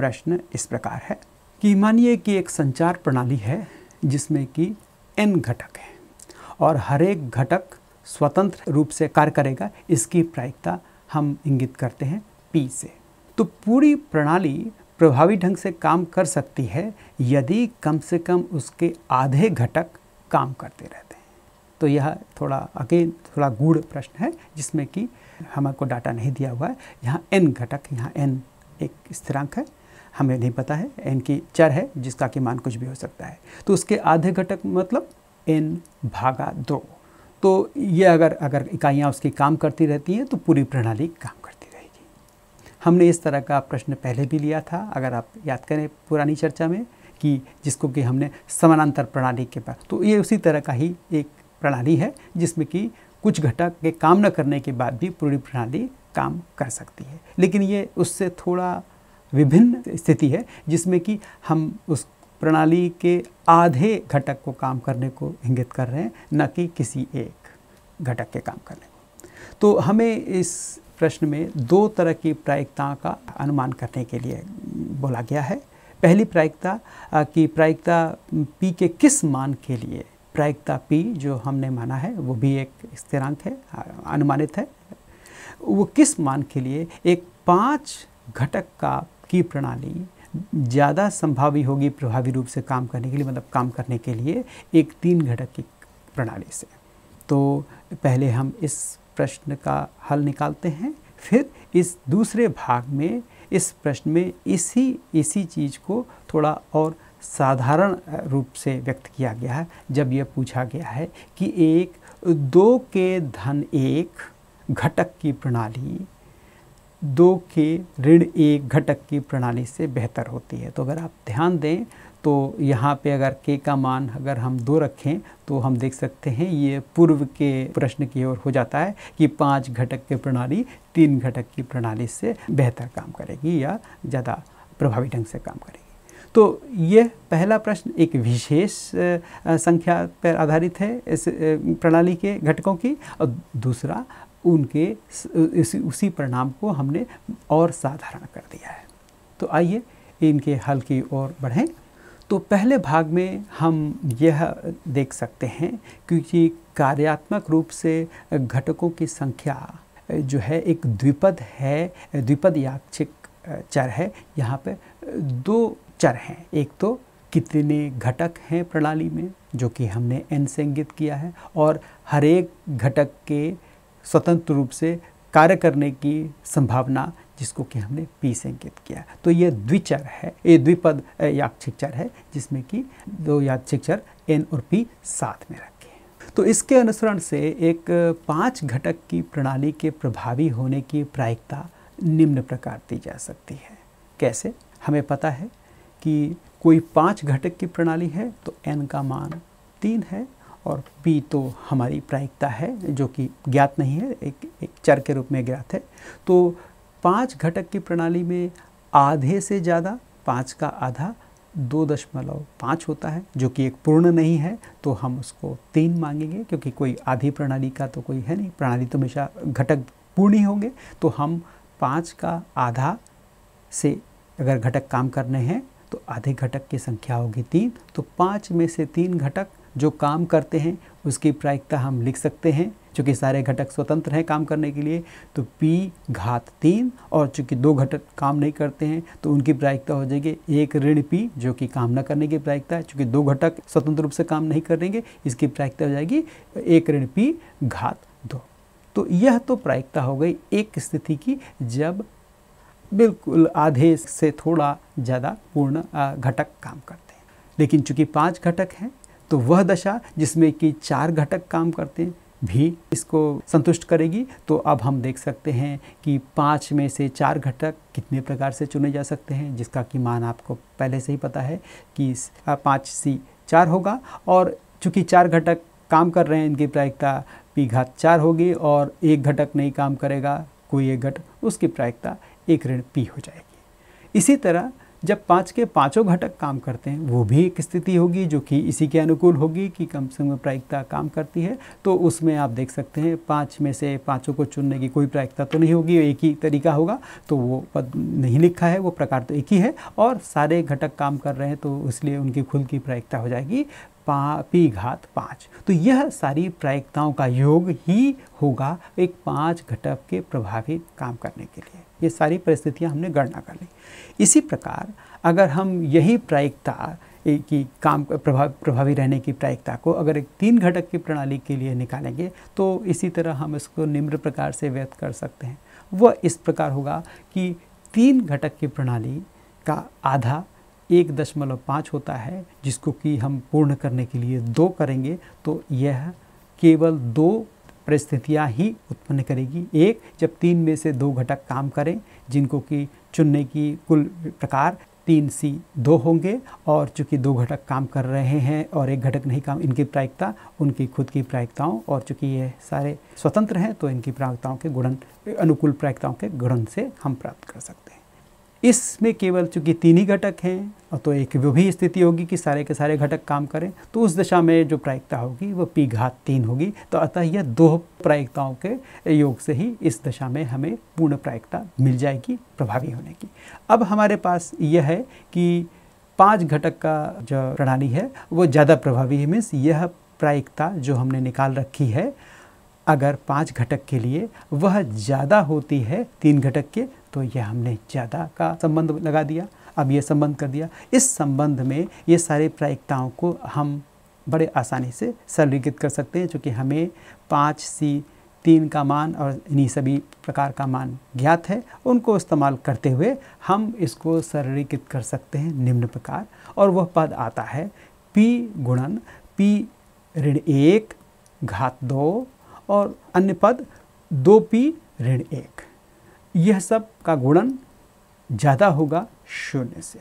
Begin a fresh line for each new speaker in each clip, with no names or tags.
प्रश्न इस प्रकार है कि मानिए कि एक संचार प्रणाली है जिसमें कि एन घटक है और हर एक घटक स्वतंत्र रूप से कार्य करेगा इसकी प्रायिकता हम इंगित करते हैं पी से तो पूरी प्रणाली प्रभावी ढंग से काम कर सकती है यदि कम से कम उसके आधे घटक काम करते रहते हैं तो यह थोड़ा अगेन थोड़ा गूढ़ प्रश्न है जिसमें कि हमको डाटा नहीं दिया हुआ है यहाँ एन घटक यहाँ एन एक स्थिरांक है हमें नहीं पता है एन की चर है जिसका कि मान कुछ भी हो सकता है तो उसके आधे घटक मतलब एन भागा दो तो ये अगर अगर इकाइयाँ उसकी काम करती रहती हैं तो पूरी प्रणाली काम करती रहेगी हमने इस तरह का प्रश्न पहले भी लिया था अगर आप याद करें पुरानी चर्चा में कि जिसको कि हमने समानांतर प्रणाली के पास तो ये उसी तरह का ही एक प्रणाली है जिसमें कि कुछ घटक के काम न करने के बाद भी पूरी प्रणाली काम कर सकती है लेकिन ये उससे थोड़ा विभिन्न स्थिति है जिसमें कि हम उस प्रणाली के आधे घटक को काम करने को इंगित कर रहे हैं न कि किसी एक घटक के काम करने को तो हमें इस प्रश्न में दो तरह की प्रायिकता का अनुमान करने के लिए बोला गया है पहली प्रायिकता कि प्रायिकता पी के किस मान के लिए प्रायिकता पी जो हमने माना है वो भी एक स्थिरांक है अनुमानित है वो किस मान के लिए एक पाँच घटक का की प्रणाली ज़्यादा संभावी होगी प्रभावी रूप से काम करने के लिए मतलब काम करने के लिए एक तीन घटक की प्रणाली से तो पहले हम इस प्रश्न का हल निकालते हैं फिर इस दूसरे भाग में इस प्रश्न में इसी इसी चीज़ को थोड़ा और साधारण रूप से व्यक्त किया गया है जब यह पूछा गया है कि एक दो के धन एक घटक की प्रणाली दो के ऋण एक घटक की प्रणाली से बेहतर होती है तो अगर आप ध्यान दें तो यहाँ पे अगर के का मान अगर हम दो रखें तो हम देख सकते हैं ये पूर्व के प्रश्न की ओर हो जाता है कि पांच घटक की प्रणाली तीन घटक की प्रणाली से बेहतर काम करेगी या ज़्यादा प्रभावी ढंग से काम करेगी तो यह पहला प्रश्न एक विशेष संख्या पर आधारित है इस प्रणाली के घटकों की और दूसरा उनके उसी परिणाम को हमने और साधारण कर दिया है तो आइए इनके हल की ओर बढ़ें तो पहले भाग में हम यह देख सकते हैं क्योंकि कार्यात्मक रूप से घटकों की संख्या जो है एक द्विपद है द्विपद याक्षिक चर है यहाँ पे दो चर हैं एक तो कितने घटक हैं प्रणाली में जो कि हमने एन से इंगित किया है और हर एक घटक के स्वतंत्र रूप से कार्य करने की संभावना जिसको कि हमने पी से अंकित किया तो ये द्विचर है ये द्विपद याक्षिक चर है जिसमें कि दो याक्षिक चर एन और पी साथ में रखे हैं तो इसके अनुसरण से एक पांच घटक की प्रणाली के प्रभावी होने की प्रायिकता निम्न प्रकार दी जा सकती है कैसे हमें पता है कि कोई पांच घटक की प्रणाली है तो एन का मान तीन है और P तो हमारी प्रायिकता है जो कि ज्ञात नहीं है एक एक चर के रूप में ज्ञात है तो पांच घटक की प्रणाली में आधे से ज़्यादा पाँच का आधा दो दशमलव पाँच होता है जो कि एक पूर्ण नहीं है तो हम उसको तीन मांगेंगे क्योंकि कोई आधी प्रणाली का तो कोई है नहीं प्रणाली तो हमेशा घटक पूर्ण ही होंगे तो हम पाँच का आधा से अगर घटक काम करने हैं तो आधे घटक की संख्या होगी तीन तो पाँच में से तीन घटक जो काम करते हैं उसकी प्रायिकता हम लिख सकते हैं चूँकि सारे घटक स्वतंत्र हैं काम करने के लिए तो पी घात तीन और चूँकि दो घटक काम नहीं करते हैं तो उनकी प्रायिकता हो जाएगी एक ऋण पी जो कि काम न करने की प्रायिकता है चूँकि दो घटक स्वतंत्र रूप से काम नहीं करेंगे इसकी प्रायिकता हो जाएगी एक ऋण पी घात दो तो यह तो प्रायिकता हो गई एक स्थिति की जब बिल्कुल आधे से थोड़ा ज़्यादा पूर्ण घटक काम करते हैं लेकिन चूँकि पाँच घटक हैं तो वह दशा जिसमें कि चार घटक काम करते हैं भी इसको संतुष्ट करेगी तो अब हम देख सकते हैं कि पाँच में से चार घटक कितने प्रकार से चुने जा सकते हैं जिसका कि मान आपको पहले से ही पता है कि पाँच सी चार होगा और चूँकि चार घटक काम कर रहे हैं इनकी प्रायिकता पी घात चार होगी और एक घटक नहीं काम करेगा कोई एक घटक उसकी प्रायिकता एक ऋण पी हो जाएगी इसी तरह जब पाँच के पाँचों घटक काम करते हैं वो भी एक स्थिति होगी जो कि इसी के अनुकूल होगी कि कम कम प्रायिकता काम करती है तो उसमें आप देख सकते हैं पाँच में से पाँचों को चुनने की कोई प्रायिकता तो नहीं होगी एक ही तरीका होगा तो वो पद नहीं लिखा है वो प्रकार तो एक ही है और सारे घटक काम कर रहे हैं तो इसलिए उनकी खुद की प्रायिकता हो जाएगी पा पी घात पाँच तो यह सारी प्रायिकताओं का योग ही होगा एक पाँच घटक के प्रभावी काम करने के लिए ये सारी परिस्थितियाँ हमने गणना कर ली इसी प्रकार अगर हम यही प्रायिकता की काम प्रभाव प्रभावी रहने की प्रायिकता को अगर एक तीन घटक की प्रणाली के लिए निकालेंगे तो इसी तरह हम इसको निम्न प्रकार से व्यक्त कर सकते हैं वह इस प्रकार होगा कि तीन घटक की प्रणाली का आधा एक दशमलव पाँच होता है जिसको कि हम पूर्ण करने के लिए दो करेंगे तो यह केवल दो परिस्थितियाँ ही उत्पन्न करेगी एक जब तीन में से दो घटक काम करें जिनको कि चुनने की कुल प्रकार तीन सी दो होंगे और चूंकि दो घटक काम कर रहे हैं और एक घटक नहीं काम इनकी प्रायिकता उनकी खुद की प्रायिकताओं और चूंकि ये सारे स्वतंत्र हैं तो इनकी प्रायिकताओं के गुणन अनुकूल प्रायिकताओं के गुणन से हम प्राप्त कर सकते हैं इसमें केवल चूंकि तीन ही घटक हैं और तो एक वो भी स्थिति होगी कि सारे के सारे घटक काम करें तो उस दशा में जो प्रायिकता होगी वो पी घात तीन होगी तो अतः यह दो प्रायिकताओं के योग से ही इस दशा में हमें पूर्ण प्रायिकता मिल जाएगी प्रभावी होने की अब हमारे पास यह है कि पांच घटक का जो प्रणाली है वो ज़्यादा प्रभावी है मीन्स यह प्रायिकता जो हमने निकाल रखी है अगर पांच घटक के लिए वह ज़्यादा होती है तीन घटक के तो यह हमने ज़्यादा का संबंध लगा दिया अब यह संबंध कर दिया इस संबंध में ये सारे प्रायिकताओं को हम बड़े आसानी से सरलीकृत कर सकते हैं चूँकि हमें पाँच सी तीन का मान और इन्हीं सभी प्रकार का मान ज्ञात है उनको इस्तेमाल करते हुए हम इसको सरलीकृत कर सकते हैं निम्न प्रकार और वह पद आता है पी गुणन पी ऋण एक घात दो और अन्य पद दो पी ऋण एक यह सब का गुणन ज़्यादा होगा शून्य से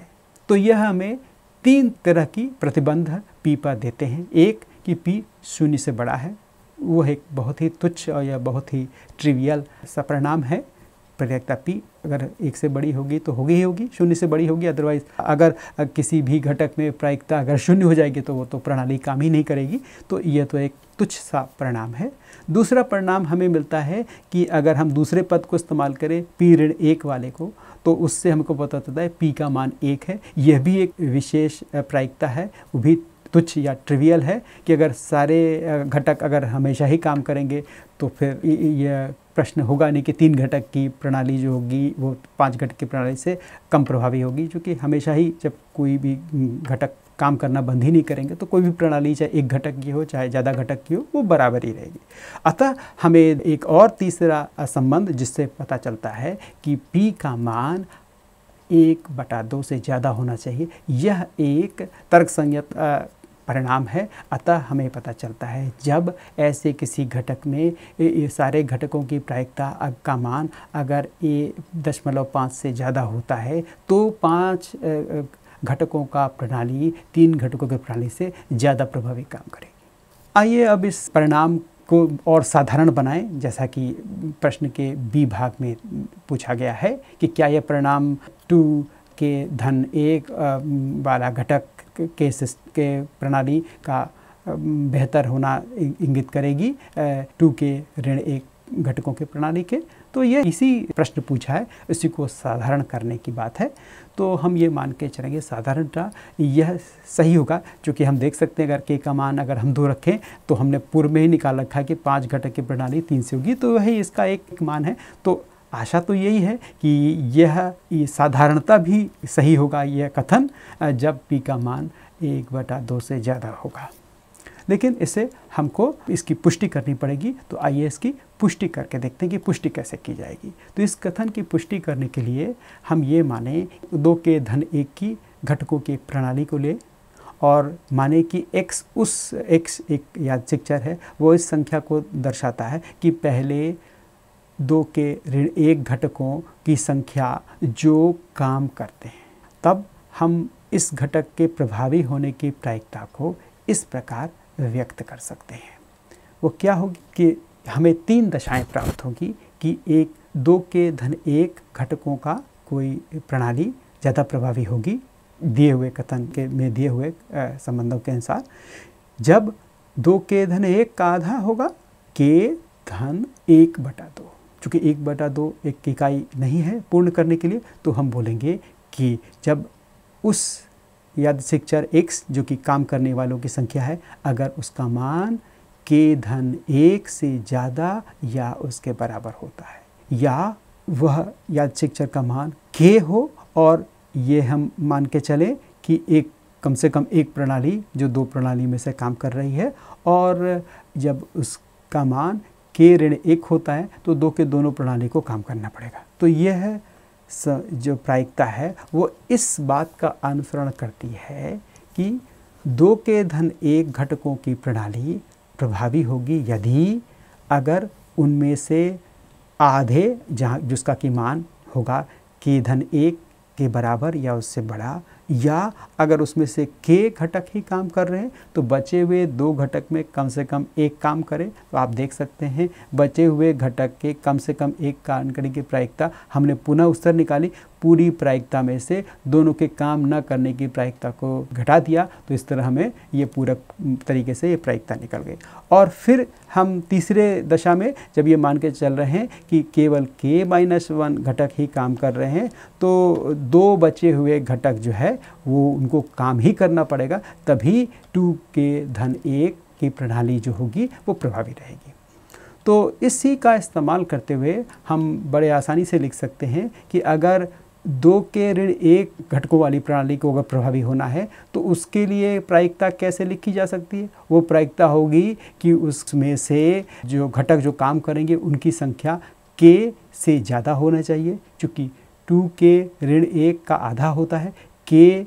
तो यह हमें तीन तरह की प्रतिबंध पी पर देते हैं एक कि पी शून्य से बड़ा है वह एक बहुत ही तुच्छ और यह बहुत ही ट्रिवियल सा परिणाम है प्रत्यक्षता पी अगर एक से बड़ी होगी तो होगी ही होगी शून्य से बड़ी होगी अदरवाइज अगर किसी भी घटक में प्रायिकता अगर शून्य हो जाएगी तो वो तो प्रणाली काम ही नहीं करेगी तो यह तो एक तुच्छ सा परिणाम है दूसरा परिणाम हमें मिलता है कि अगर हम दूसरे पद को इस्तेमाल करें पी ऋण एक वाले को तो उससे हमको पता चलता है पी का मान एक है यह भी एक विशेष प्रायिकता है वो भी तुच्छ या ट्रिवियल है कि अगर सारे घटक अगर हमेशा ही काम करेंगे तो फिर यह प्रश्न होगा नहीं कि तीन घटक की प्रणाली जो होगी वो पांच घटक की प्रणाली से कम प्रभावी होगी क्योंकि हमेशा ही जब कोई भी घटक काम करना बंद ही नहीं करेंगे तो कोई भी प्रणाली चाहे एक घटक की हो चाहे ज़्यादा घटक की हो वो बराबर ही रहेगी अतः हमें एक और तीसरा संबंध जिससे पता चलता है कि पी का मान एक बटा दो से ज़्यादा होना चाहिए यह एक तर्क संयत परिणाम है अतः हमें पता चलता है जब ऐसे किसी घटक में ये सारे घटकों की प्रायिकता का मान अगर ए दशमलव पाँच से ज़्यादा होता है तो पाँच घटकों का प्रणाली तीन घटकों की प्रणाली से ज़्यादा प्रभावी काम करेगी आइए अब इस परिणाम को और साधारण बनाएं जैसा कि प्रश्न के बी भाग में पूछा गया है कि क्या यह परिणाम टू के धन एक वाला घटक के के प्रणाली का बेहतर होना इंगित करेगी टू के ऋण एक घटकों के प्रणाली के तो ये इसी प्रश्न पूछा है इसी को साधारण करने की बात है तो हम ये मान के चलेंगे साधारणता यह सही होगा क्योंकि हम देख सकते हैं अगर के का मान अगर हम दो रखें तो हमने पूर्व में ही निकाल रखा है कि पाँच घटक की प्रणाली तीन से होगी तो वही इसका एक मान है तो आशा तो यही है कि यह साधारणता भी सही होगा यह कथन जब पी का मान एक बटा दो से ज़्यादा होगा लेकिन इसे हमको इसकी पुष्टि करनी पड़ेगी तो आइए इसकी पुष्टि करके देखते हैं कि पुष्टि कैसे की जाएगी तो इस कथन की पुष्टि करने के लिए हम ये माने दो के धन एक की घटकों की प्रणाली को ले और माने कि x उस x एक यादृिक चर है वो इस संख्या को दर्शाता है कि पहले दो के ऋण एक घटकों की संख्या जो काम करते हैं तब हम इस घटक के प्रभावी होने की प्रायिकता को इस प्रकार व्यक्त कर सकते हैं वो क्या होगी कि हमें तीन दशाएं प्राप्त होगी कि एक दो के धन एक घटकों का कोई प्रणाली ज़्यादा प्रभावी होगी दिए हुए कथन के में दिए हुए संबंधों के अनुसार जब दो के धन एक का आधा होगा के धन एक बटा दो चूँकि एक बटा दो एक इकाई नहीं है पूर्ण करने के लिए तो हम बोलेंगे कि जब उस याद शिक्षर एक्स जो कि काम करने वालों की संख्या है अगर उसका मान के धन एक से ज़्यादा या उसके बराबर होता है या वह याद शिक्षर का मान के हो और ये हम मान के चले कि एक कम से कम एक प्रणाली जो दो प्रणाली में से काम कर रही है और जब उसका मान के ऋण एक होता है तो दो के दोनों प्रणाली को काम करना पड़ेगा तो यह है जो प्रायिकता है वो इस बात का अनुसरण करती है कि दो के धन एक घटकों की प्रणाली प्रभावी होगी यदि अगर उनमें से आधे जहाँ जिसका कि मान होगा के धन एक के बराबर या उससे बड़ा या अगर उसमें से के घटक ही काम कर रहे हैं तो बचे हुए दो घटक में कम से कम एक काम करें तो आप देख सकते हैं बचे हुए घटक के कम से कम एक कारण करने की प्रायिकता हमने पुनः उत्तर निकाली पूरी प्रायिकता में से दोनों के काम न करने की प्रायिकता को घटा दिया तो इस तरह हमें ये पूरक तरीके से ये प्रायिकता निकल गई और फिर हम तीसरे दशा में जब ये मान के चल रहे हैं कि केवल के माइनस वन घटक ही काम कर रहे हैं तो दो बचे हुए घटक जो है वो उनको काम ही करना पड़ेगा तभी टू के धन एक की प्रणाली जो होगी वो प्रभावी रहेगी तो इसी का इस्तेमाल करते हुए हम बड़े आसानी से लिख सकते हैं कि अगर दो के ऋण एक घटकों वाली प्रणाली को अगर प्रभावी होना है तो उसके लिए प्रायिकता कैसे लिखी जा सकती है वो प्रायिकता होगी कि उसमें से जो घटक जो काम करेंगे उनकी संख्या के से ज़्यादा होना चाहिए क्योंकि टू के ऋण एक का आधा होता है के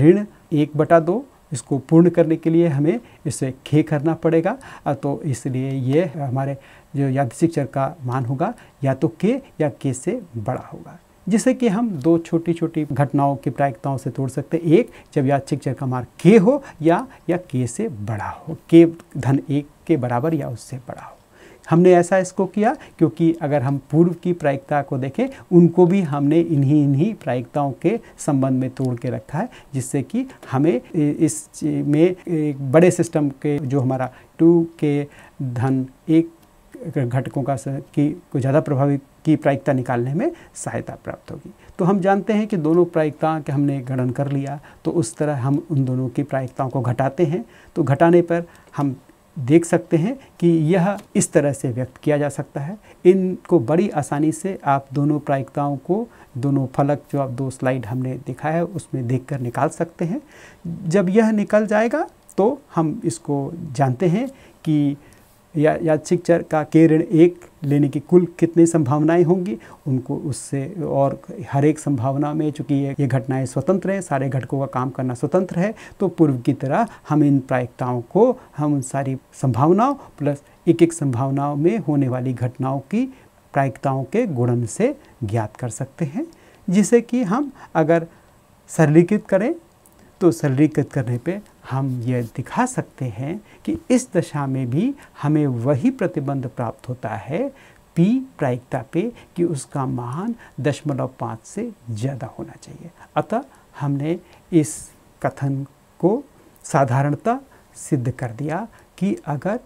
ऋण एक बटा दो इसको पूर्ण करने के लिए हमें इसे खे करना पड़ेगा तो इसलिए ये हमारे जो यादृशिक चर का मान होगा या तो के या के से बड़ा होगा जिसे कि हम दो छोटी छोटी घटनाओं की प्रायिकताओं से तोड़ सकते हैं एक जब यादृशिक चर का मान के हो या या के से बड़ा हो के धन एक के बराबर या उससे बड़ा हो हमने ऐसा इसको किया क्योंकि अगर हम पूर्व की प्रायिकता को देखें उनको भी हमने इन्हीं इन्हीं प्रायिकताओं के संबंध में तोड़ के रखा है जिससे कि हमें इस में एक बड़े सिस्टम के जो हमारा टू के धन एक घटकों का की को ज़्यादा प्रभावी की प्रायिकता निकालने में सहायता प्राप्त होगी तो हम जानते हैं कि दोनों प्रायिकता के हमने गणन कर लिया तो उस तरह हम उन दोनों की प्रायिकताओं को घटाते हैं तो घटाने पर हम देख सकते हैं कि यह इस तरह से व्यक्त किया जा सकता है इनको बड़ी आसानी से आप दोनों प्रायिकताओं को दोनों फलक जो आप दो स्लाइड हमने देखा है उसमें देखकर निकाल सकते हैं जब यह निकल जाएगा तो हम इसको जानते हैं कि या यादशिक चर का के ऋण एक लेने की कुल कितनी संभावनाएं होंगी उनको उससे और हर एक संभावना में चूंकि ये ये घटनाएँ स्वतंत्र हैं सारे घटकों का काम करना स्वतंत्र है तो पूर्व की तरह हम इन प्रायिकताओं को हम उन सारी संभावनाओं प्लस एक एक संभावनाओं में होने वाली घटनाओं की प्रायिकताओं के गुणन से ज्ञात कर सकते हैं जिसे कि हम अगर सरलीकृत करें तो सरलीकृत करने पर हम यह दिखा सकते हैं कि इस दशा में भी हमें वही प्रतिबंध प्राप्त होता है पी प्रायिकता पे कि उसका मान दशमलव पाँच से ज़्यादा होना चाहिए अतः हमने इस कथन को साधारणता सिद्ध कर दिया कि अगर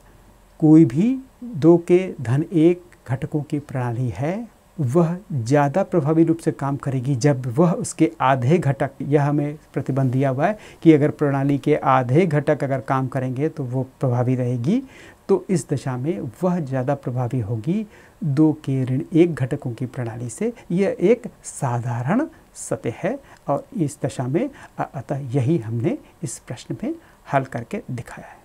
कोई भी दो के धन एक घटकों की प्रणाली है वह ज़्यादा प्रभावी रूप से काम करेगी जब वह उसके आधे घटक यह हमें प्रतिबंध दिया हुआ है कि अगर प्रणाली के आधे घटक अगर काम करेंगे तो वो प्रभावी रहेगी तो इस दशा में वह ज़्यादा प्रभावी होगी दो के ऋण एक घटकों की प्रणाली से यह एक साधारण सतह है और इस दशा में अतः यही हमने इस प्रश्न में हल करके दिखाया है